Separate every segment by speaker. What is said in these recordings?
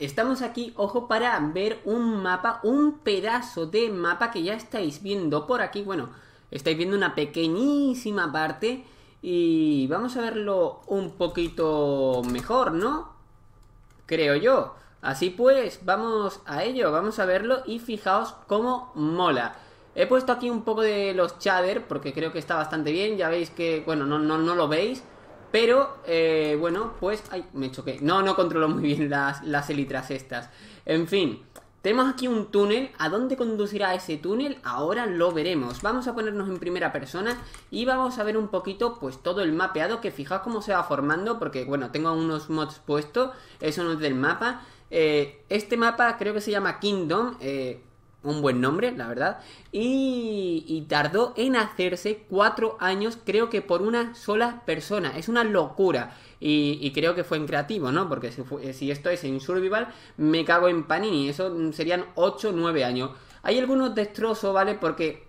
Speaker 1: estamos aquí, ojo, para ver un mapa, un pedazo de mapa que ya estáis viendo por aquí. Bueno, estáis viendo una pequeñísima parte y vamos a verlo un poquito mejor, ¿no? Creo yo. Así pues, vamos a ello, vamos a verlo y fijaos cómo mola. He puesto aquí un poco de los chaders porque creo que está bastante bien, ya veis que, bueno, no, no, no lo veis, pero, eh, bueno, pues... Ay, me choqué. No, no controlo muy bien las, las elitras estas. En fin, tenemos aquí un túnel. ¿A dónde conducirá ese túnel? Ahora lo veremos. Vamos a ponernos en primera persona y vamos a ver un poquito pues todo el mapeado que fijaos cómo se va formando porque bueno, tengo unos mods puestos, eso no es del mapa. Eh, este mapa creo que se llama Kingdom. Eh, un buen nombre, la verdad. Y, tardó en hacerse cuatro años, creo que por una sola persona. Es una locura. Y, creo que fue en creativo, ¿no? Porque si, esto es en survival, me cago en Panini. Eso serían 8 9 años. Hay algunos destrozos, ¿vale? Porque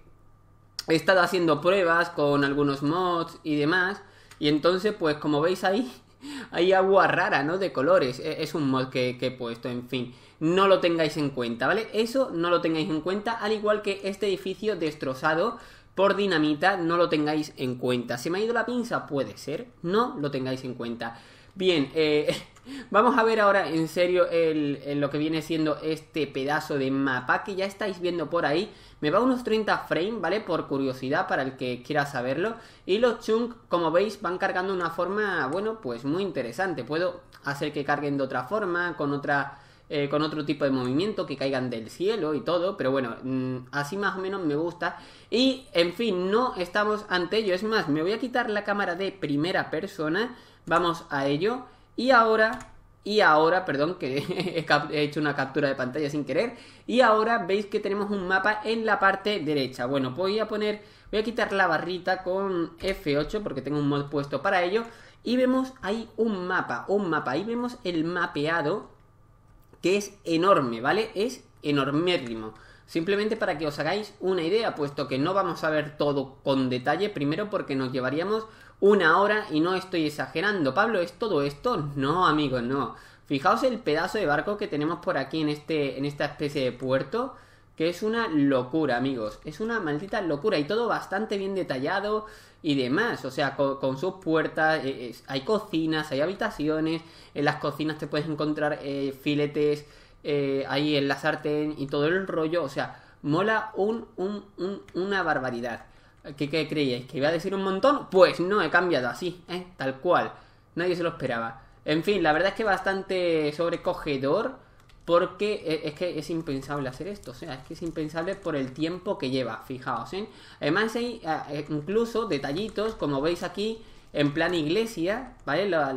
Speaker 1: he estado haciendo pruebas con algunos mods y demás. Y entonces, pues como veis ahí, hay agua rara, ¿no? De colores. E, es un mod que, que he puesto, en fin no lo tengáis en cuenta, ¿vale? Eso no lo tengáis en cuenta, al igual que este edificio destrozado por dinamita, no lo tengáis en cuenta. ¿Se me ha ido la pinza? Puede ser, no lo tengáis en cuenta. Bien, eh, vamos a ver ahora en serio lo que viene siendo este pedazo de mapa que ya estáis viendo por ahí. Me va unos 30 frames, ¿vale? Por curiosidad, para el que quiera saberlo. Y los chunks, como veis, van cargando de una forma, bueno, pues muy interesante. Puedo hacer que carguen de otra forma, con otra eh, con otro tipo de movimiento, que caigan del cielo y todo, pero bueno, mm, así más o menos me gusta. Y en fin, no estamos ante ello, es más, me voy a quitar la cámara de primera persona, vamos a ello, y ahora... Y ahora, perdón, que he hecho una captura de pantalla sin querer. Y ahora veis que tenemos un mapa en la parte derecha. Bueno, voy a poner, voy a quitar la barrita con F8 porque tengo un mod puesto para ello. Y vemos ahí un mapa, un mapa. Ahí vemos el mapeado que es enorme, ¿vale? Es enormérrimo. Simplemente para que os hagáis una idea, puesto que no vamos a ver todo con detalle, primero porque nos llevaríamos una hora y no estoy exagerando. Pablo, ¿es todo esto? No, amigos, no. Fijaos el pedazo de barco que tenemos por aquí en, este, en esta especie de puerto que es una locura, amigos. Es una maldita locura y todo bastante bien detallado y demás. O sea, con, sus puertas, eh, hay cocinas, hay habitaciones. En las cocinas te puedes encontrar eh, filetes eh, ahí en la sartén y todo el rollo. O sea, mola un, un, un, una barbaridad. ¿Qué, ¿Qué creíais? ¿Que iba a decir un montón? Pues no, he cambiado así, tal cual. Nadie se lo esperaba. En fin, la verdad es que bastante sobrecogedor porque e-, es que es impensable hacer esto, o sea, es que es impensable por el tiempo que lleva, fijaos, ¿eh? Además hay e, incluso detallitos, como veis aquí, en plan iglesia, ¿vale? Las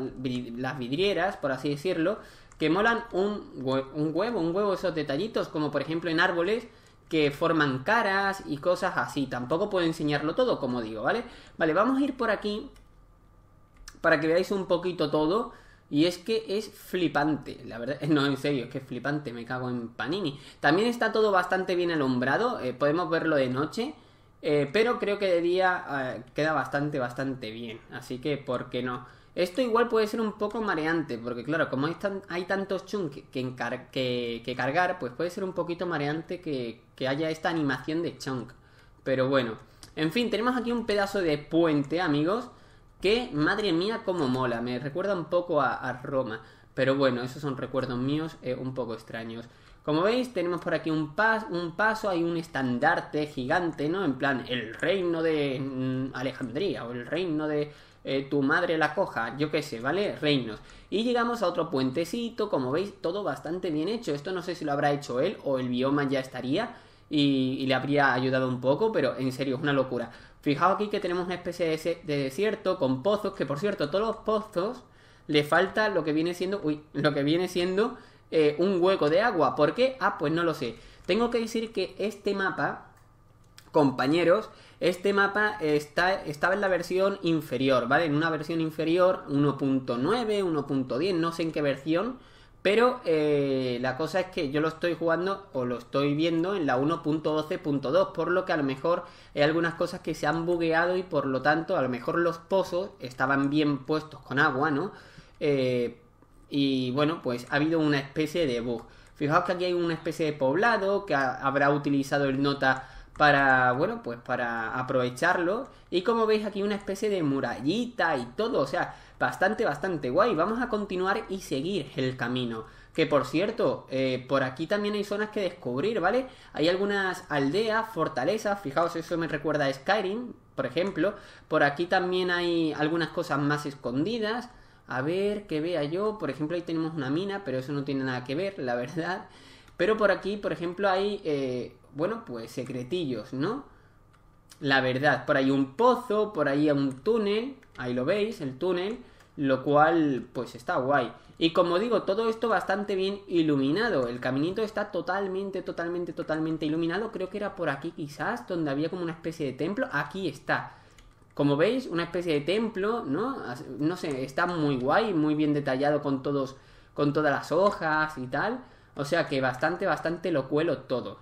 Speaker 1: vidrieras, por así decirlo, que molan un, un huevo, un huevo esos detallitos, como por ejemplo en árboles que forman caras y cosas así. Tampoco puedo enseñarlo todo, como digo, ¿vale? Vale, vamos a ir por aquí para que veáis un poquito todo. Y es que es flipante, la verdad. No, en serio, es que es flipante, me cago en Panini. También está todo bastante bien alumbrado, eh, podemos verlo de noche, eh, pero creo que de día eh, queda bastante, bastante bien. Así que, ¿por qué no? Esto igual puede ser un poco mareante, porque claro, como hay, tantos chunks que, que, que, cargar, pues puede ser un poquito mareante que, que haya esta animación de chunk. Pero bueno, en fin, tenemos aquí un pedazo de puente, amigos que madre mía como mola, me recuerda un poco a, Roma, pero bueno, esos son recuerdos míos eh, un poco extraños. Como veis, tenemos por aquí un, pas, un paso, hay un estandarte gigante, ¿no? En plan, el reino de mm, Alejandría o el reino de eh, tu madre la coja, yo qué sé, ¿vale? Reinos. Y llegamos a otro puentecito, como veis, todo bastante bien hecho. Esto no sé si lo habrá hecho él o el bioma ya estaría y le habría ayudado un poco, pero en serio, es una locura. Fijaos aquí que tenemos una especie de, desierto con pozos, que por cierto, todos los pozos le falta lo que viene siendo, lo que viene siendo eh, un hueco de agua. ¿Por qué? Ah, pues no lo sé. Tengo que decir que este mapa, compañeros, este mapa está, estaba en la versión inferior, ¿vale? En una versión inferior 1.9, 1.10, no sé en qué versión pero eh, la cosa es que yo lo estoy jugando o lo estoy viendo en la 1.12.2, por lo que a lo mejor hay algunas cosas que se han bugueado y por lo tanto a lo mejor los pozos estaban bien puestos con agua, ¿no? Eh, y bueno, pues ha habido una especie de bug. Fijaos que aquí hay una especie de poblado que habrá utilizado el nota para, bueno, pues para aprovecharlo. Y como veis aquí una especie de murallita y todo, o sea, bastante, bastante guay. Vamos a continuar y seguir el camino. Que por cierto, eh, por aquí también hay zonas que descubrir, ¿vale? Hay algunas aldeas, fortalezas, fijaos, eso me recuerda a Skyrim, por ejemplo. Por aquí también hay algunas cosas más escondidas. A ver, que vea yo. Por ejemplo, ahí tenemos una mina, pero eso no tiene nada que ver, la verdad. Pero por aquí, por ejemplo, hay, eh, bueno, pues secretillos, ¿no? La verdad, por ahí un pozo, por ahí un túnel, ahí lo veis, el túnel lo cual pues está guay. Y como digo, todo esto bastante bien iluminado. El caminito está totalmente, totalmente, totalmente iluminado. Creo que era por aquí quizás, donde había como una especie de templo. Aquí está. Como veis, una especie de templo, ¿no? No sé, está muy guay, muy bien detallado con todos, con todas las hojas y tal. O sea que bastante, bastante lo cuelo todo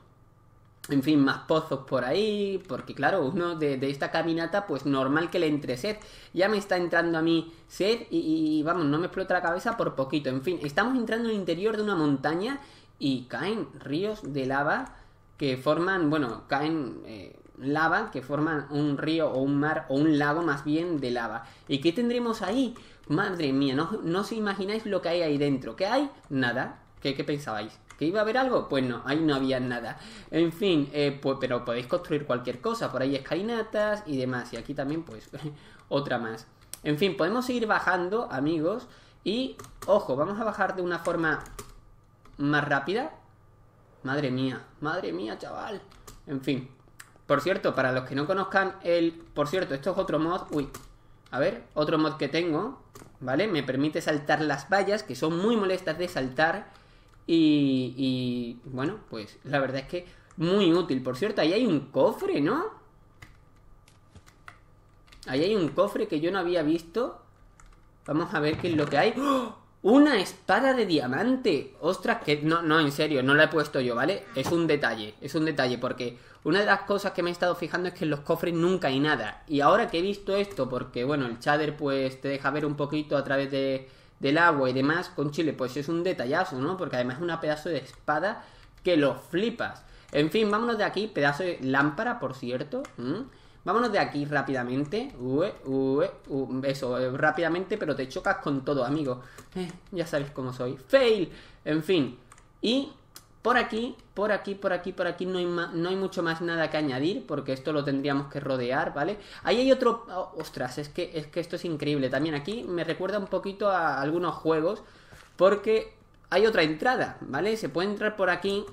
Speaker 1: en fin, más pozos por ahí, porque claro, uno de, esta caminata, pues normal que le entre sed. Ya me está entrando a mí sed y, vamos, no me explota la cabeza por poquito. En fin, estamos entrando al interior de una montaña y caen ríos de lava que forman, bueno, caen eh, lava que forman un río o un mar o un lago más bien de lava. ¿Y qué tendremos ahí? Madre mía, no, no os imagináis lo que hay ahí dentro. ¿Qué hay? Nada. qué pensabais? ¿Que iba a haber algo? Pues no, ahí no había nada. En fin, eh, pues, pero podéis construir cualquier cosa, por ahí escalinatas y demás. Y aquí también, pues, otra más. En fin, podemos seguir bajando, amigos. Y, ojo, vamos a bajar de una forma más rápida. Madre mía, madre mía, chaval. En fin. Por cierto, para los que no conozcan el... Por cierto, esto es otro mod... Uy, a ver, otro mod que tengo, ¿vale? Me permite saltar las vallas, que son muy molestas de saltar. Y, bueno, pues la verdad es que muy útil. Por cierto, ahí hay un cofre, ¿no? Ahí hay un cofre que yo no había visto. Vamos a ver qué es lo que hay. ¡Oh! ¡Una espada de diamante! Ostras, que no, no, en serio, no la he puesto yo, ¿vale? Es un detalle, es un detalle, porque una de las cosas que me he estado fijando es que en los cofres nunca hay nada. Y ahora que he visto esto, porque bueno, el chadder pues te deja ver un poquito a través de, del agua y demás con Chile, pues es un detallazo, ¿no? Porque además es una pedazo de espada que lo flipas. En fin, vámonos de aquí, pedazo de lámpara, por cierto. Vámonos de aquí rápidamente. eso, eh, rápidamente, pero te chocas con todo, amigo. Eh, ya sabes cómo soy. Fail. En fin. Y por aquí, por aquí, por aquí, por aquí no hay, no hay mucho más nada que añadir, porque esto lo tendríamos que rodear, ¿vale? Ahí hay otro... Oh, ostras, es que, es que esto es increíble. También aquí me recuerda un poquito a algunos juegos, porque hay otra entrada, ¿vale? Se puede entrar por aquí,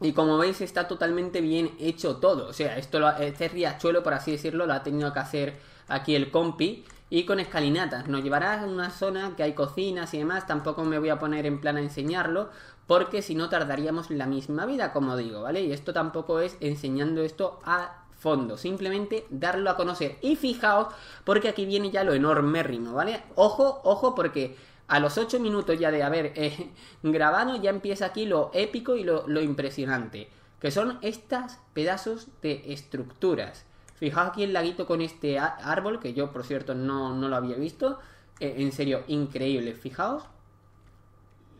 Speaker 1: y como veis está totalmente bien hecho todo. O sea, esto lo, este riachuelo, por así decirlo, lo ha tenido que hacer aquí el compi. Y con escalinatas. Nos llevará a una zona que hay cocinas y demás. Tampoco me voy a poner en plan a enseñarlo porque si no tardaríamos la misma vida, como digo, ¿vale? Y esto tampoco es enseñando esto a fondo, simplemente darlo a conocer. Y fijaos, porque aquí viene ya lo enormérrimo, ¿vale? Ojo, ojo, porque a los 8 minutos ya de haber eh, grabado, ya empieza aquí lo épico y lo, impresionante, que son estas pedazos de estructuras. Fijaos aquí el laguito con este árbol, que yo por cierto no, no lo había visto. Eh, en serio, increíble. Fijaos,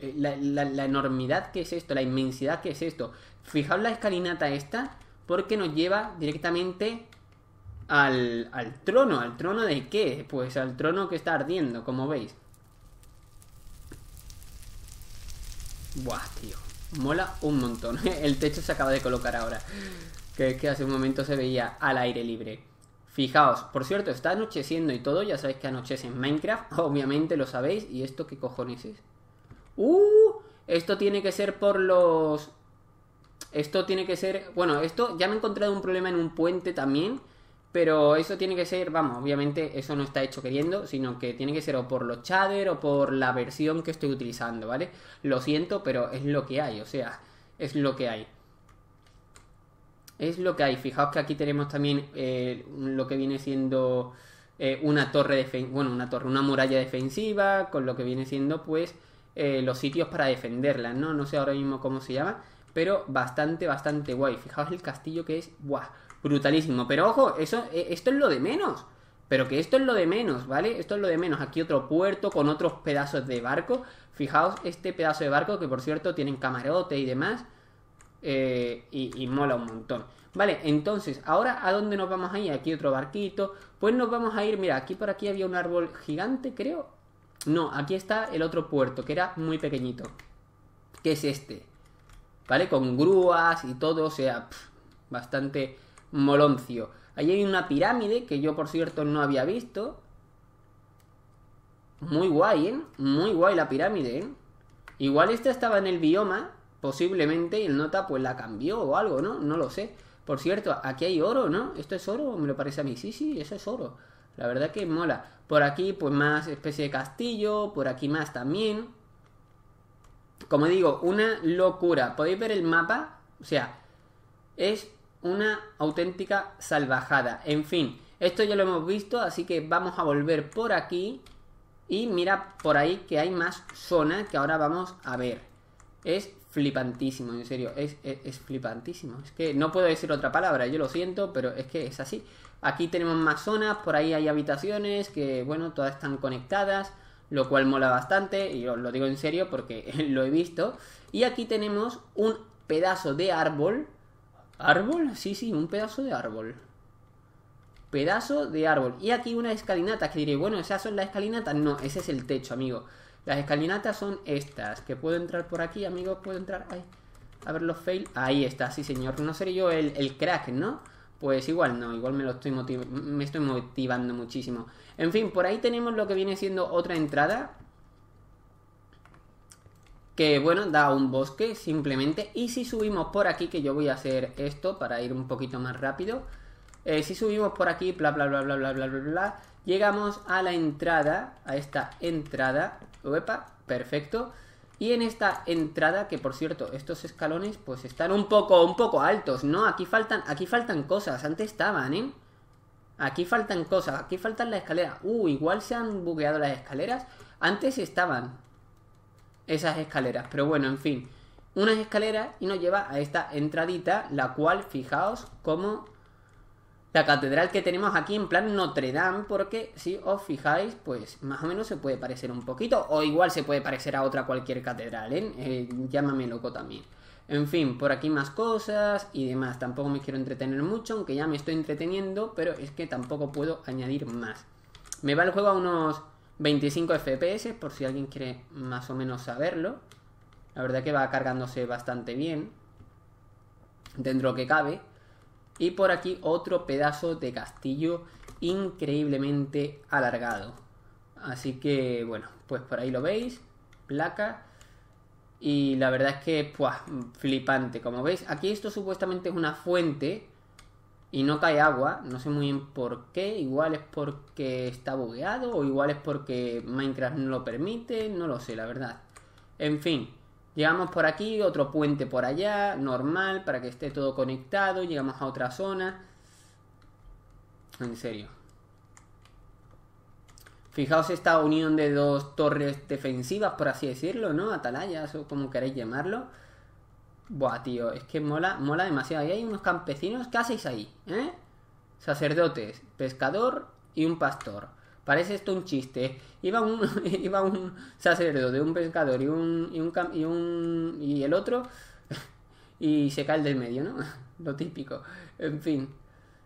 Speaker 1: la, enormidad que es esto, la inmensidad que es esto. Fijaos la escalinata esta, porque nos lleva directamente al, al trono. ¿Al trono de qué? Pues al trono que está ardiendo, como veis. Buah, tío. Mola un montón. El techo se acaba de colocar ahora. Que que hace un momento se veía al aire libre. Fijaos, por cierto, está anocheciendo y todo. Ya sabéis que anochece en Minecraft. Obviamente lo sabéis. ¿Y esto qué cojones es? ¡Uh! Esto tiene que ser por los... Esto tiene que ser... Bueno, esto ya me he encontrado un problema en un puente también. Pero eso tiene que ser, vamos, obviamente eso no está hecho queriendo, sino que tiene que ser o por los shader o por la versión que estoy utilizando, ¿vale? Lo siento, pero es lo que hay, o sea, es lo que hay. Es lo que hay. Fijaos que aquí tenemos también eh, lo que viene siendo eh, una torre, defensiva. bueno, una torre, una muralla defensiva, con lo que viene siendo pues eh, los sitios para defenderla, ¿no? No sé ahora mismo cómo se llama, pero bastante, bastante guay. Fijaos el castillo que es, guau Brutalísimo. Pero ojo, eso, eh, esto es lo de menos. Pero que esto es lo de menos, ¿vale? Esto es lo de menos. Aquí otro puerto con otros pedazos de barco. Fijaos este pedazo de barco que, por cierto, tienen camarote y demás. Eh, y, y, mola un montón. Vale, entonces, ahora a dónde nos vamos a ir? Aquí otro barquito. Pues nos vamos a ir, mira, aquí por aquí había un árbol gigante, creo. No, aquí está el otro puerto, que era muy pequeñito. Que es este. ¿Vale? Con grúas y todo, o sea, bastante moloncio. Allí hay una pirámide que yo, por cierto, no había visto. Muy guay, ¿eh? Muy guay la pirámide, ¿eh? Igual esta estaba en el bioma, posiblemente, y el nota pues la cambió o algo, ¿no? No lo sé. Por cierto, aquí hay oro, ¿no? ¿Esto es oro? Me lo parece a mí. Sí, sí, eso es oro. La verdad que mola. Por aquí, pues más especie de castillo, por aquí más también. Como digo, una locura. ¿Podéis ver el mapa? O sea, es una auténtica salvajada. En fin, esto ya lo hemos visto, así que vamos a volver por aquí. Y mira por ahí que hay más zona que ahora vamos a ver. Es flipantísimo, en serio, es, flipantísimo. Es que no puedo decir otra palabra, yo lo siento, pero es que es así. Aquí tenemos más zonas, por ahí hay habitaciones que, bueno, todas están conectadas, lo cual mola bastante, y os lo digo en serio porque lo he visto. Y aquí tenemos un pedazo de árbol. ¿Árbol? Sí, sí, un pedazo de árbol. Pedazo de árbol. Y aquí una escalinata, que diré, bueno, esas son las escalinatas. No, ese es el techo, amigo. Las escalinatas son estas, que puedo entrar por aquí, amigo, puedo entrar... a ver los fail. Ahí está, sí señor. No seré yo el, el crack, ¿no? Pues igual no, igual me lo estoy me estoy motivando muchísimo. En fin, por ahí tenemos lo que viene siendo otra entrada. Que bueno, da un bosque simplemente. Y si subimos por aquí, que yo voy a hacer esto para ir un poquito más rápido. Eh, si subimos por aquí, bla, bla, bla, bla, bla, bla, bla, bla. Llegamos a la entrada, a esta entrada. Oepa, perfecto. Y en esta entrada, que por cierto, estos escalones pues están un poco, un poco altos, ¿no? Aquí faltan, aquí faltan cosas, antes estaban, ¿eh? Aquí faltan cosas, aquí faltan las escaleras. Uh, igual se han bugueado las escaleras. Antes estaban esas escaleras, pero bueno, en fin. Unas escaleras y nos lleva a esta entradita, la cual, fijaos cómo la catedral que tenemos aquí en plan Notre Dame, porque si os fijáis, pues más o menos se puede parecer un poquito, o igual se puede parecer a otra cualquier catedral, ¿eh? ¿eh? llámame loco también. En fin, por aquí más cosas y demás, tampoco me quiero entretener mucho, aunque ya me estoy entreteniendo, pero es que tampoco puedo añadir más. Me va el juego a unos 25 FPS, por si alguien quiere más o menos saberlo. La verdad que va cargándose bastante bien, dentro que cabe. Y por aquí otro pedazo de castillo increíblemente alargado. Así que bueno, pues por ahí lo veis, placa. Y la verdad es que, pues flipante. Como veis, aquí esto supuestamente es una fuente y no cae agua. No sé muy bien por qué. Igual es porque está bugueado o igual es porque Minecraft no lo permite. No lo sé, la verdad. En fin, Llegamos por aquí, otro puente por allá, normal, para que esté todo conectado. Llegamos a otra zona. En serio. Fijaos esta unión de dos torres defensivas, por así decirlo, ¿no? Atalayas o como queréis llamarlo. Buah, tío, es que mola, mola demasiado. Ahí hay unos campesinos, ¿qué hacéis ahí? ¿Eh? Sacerdotes, pescador y un pastor. Parece esto un chiste. Iba un, iba un sacerdote, un pescador y un, y y el otro y se cae el del medio, ¿no? Lo típico. En fin,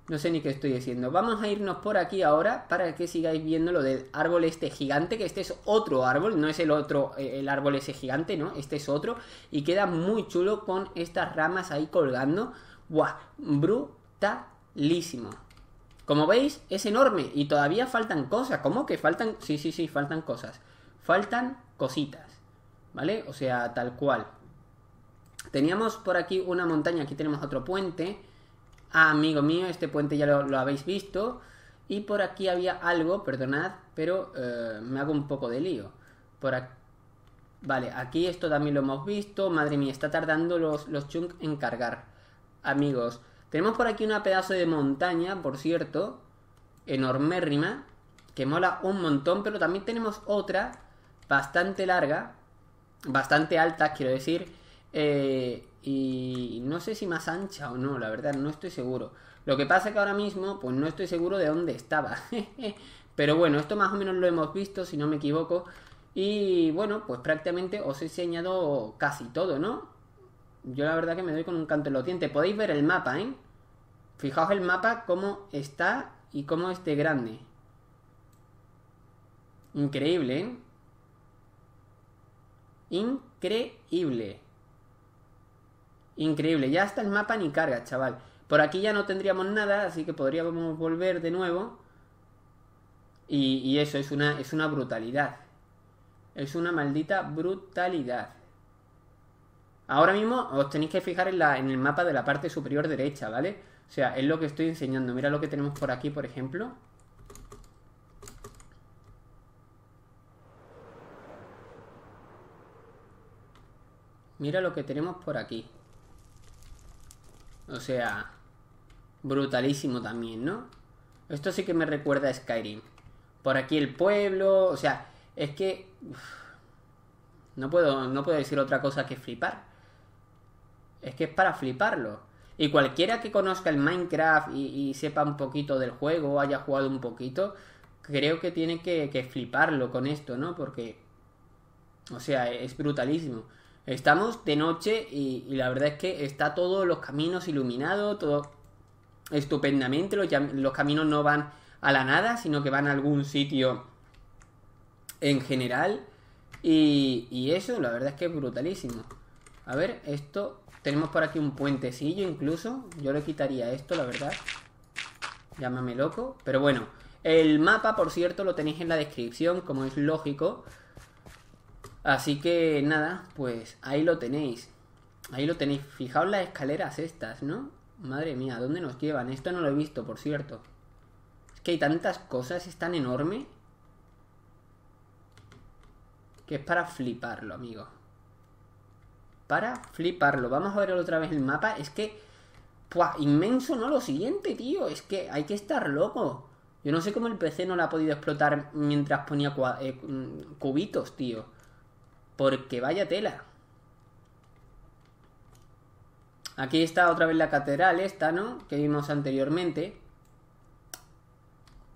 Speaker 1: no sé ni qué estoy diciendo. Vamos a irnos por aquí ahora para que sigáis viendo lo del árbol este gigante, que este es otro árbol, no es el otro, eh, el árbol ese gigante, ¿no? Este es otro y queda muy chulo con estas ramas ahí colgando. guau Brutalísimo. Como veis, es enorme y todavía faltan cosas. ¿Cómo que faltan? Sí, sí, sí, faltan cosas. Faltan cositas, ¿vale? O sea, tal cual. Teníamos por aquí una montaña, aquí tenemos otro puente. Ah, amigo mío, este puente ya lo, habéis visto. Y por aquí había algo, perdonad, pero eh, me hago un poco de lío. Por aquí... Vale, aquí esto también lo hemos visto. Madre mía, está tardando los, los chunks en cargar. Amigos, tenemos por aquí una pedazo de montaña, por cierto, enormérrima, que mola un montón, pero también tenemos otra bastante larga, bastante alta, quiero decir, eh, y no sé si más ancha o no, la verdad, no estoy seguro. Lo que pasa es que ahora mismo, pues no estoy seguro de dónde estaba. pero bueno, esto más o menos lo hemos visto, si no me equivoco. Y bueno, pues prácticamente os he enseñado casi todo, ¿no? Yo la verdad que me doy con un canto en los dientes. Podéis ver el mapa, ¿eh? Fijaos el mapa, cómo está y cómo es grande. Increíble, ¿eh? Increíble. Increíble. Ya está el mapa ni carga, chaval. Por aquí ya no tendríamos nada, así que podríamos volver de nuevo. Y, y eso es una, es una brutalidad. Es una maldita brutalidad. Ahora mismo os tenéis que fijar en, la, en el mapa de la parte superior derecha, ¿vale? O sea, es lo que estoy enseñando. Mira lo que tenemos por aquí, por ejemplo. Mira lo que tenemos por aquí. O sea, brutalísimo también, ¿no? Esto sí que me recuerda a Skyrim. Por aquí el pueblo, o sea, es que... no, puedo, no puedo decir otra cosa que flipar. Es que es para fliparlo. Y cualquiera que conozca el Minecraft y, sepa un poquito del juego, O haya jugado un poquito, creo que tiene que, fliparlo con esto, ¿no? Porque, o sea, e-, es brutalísimo. Estamos de noche y, la verdad es que está todos los caminos iluminados, todo estupendamente. Los, caminos no van a la nada, sino que van a algún sitio en general. Y, y eso, la verdad es que es brutalísimo. A ver, esto tenemos por aquí un puentecillo incluso. Yo le quitaría esto, la verdad. Llámame loco. Pero bueno, el mapa, por cierto, lo tenéis en la descripción, como es lógico. Así que nada, pues ahí lo tenéis. Ahí lo tenéis. Fijaos las escaleras estas, ¿no? Madre mía, ¿dónde nos llevan? Esto no lo he visto, por cierto. Es que hay tantas cosas, es tan enorme. Que es para fliparlo, amigo para fliparlo. Vamos a ver otra vez el mapa. Es que, ¡pua! Inmenso, ¿no? Lo siguiente, tío. Es que hay que estar loco. Yo no sé cómo el PC no la ha podido explotar mientras ponía eh, mm, cubitos, tío. Porque vaya tela. Aquí está otra vez la catedral esta, ¿no? Que vimos anteriormente.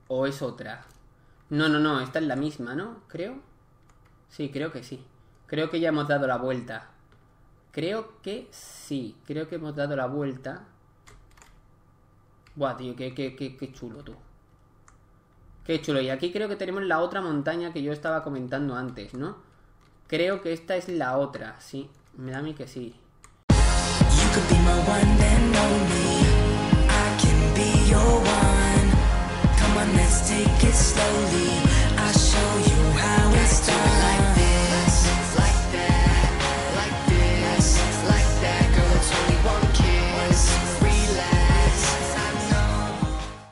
Speaker 1: ¿O es otra? No, no, no, esta es la misma, ¿no? Creo. Sí, creo que sí. Creo que ya hemos dado la vuelta. Creo que sí. Creo que hemos dado la vuelta. Buah, tío, qué, chulo, tú. Qué chulo. Y aquí creo que tenemos la otra montaña que yo estaba comentando antes, ¿no? Creo que esta es la otra, sí. Me da a mí que sí.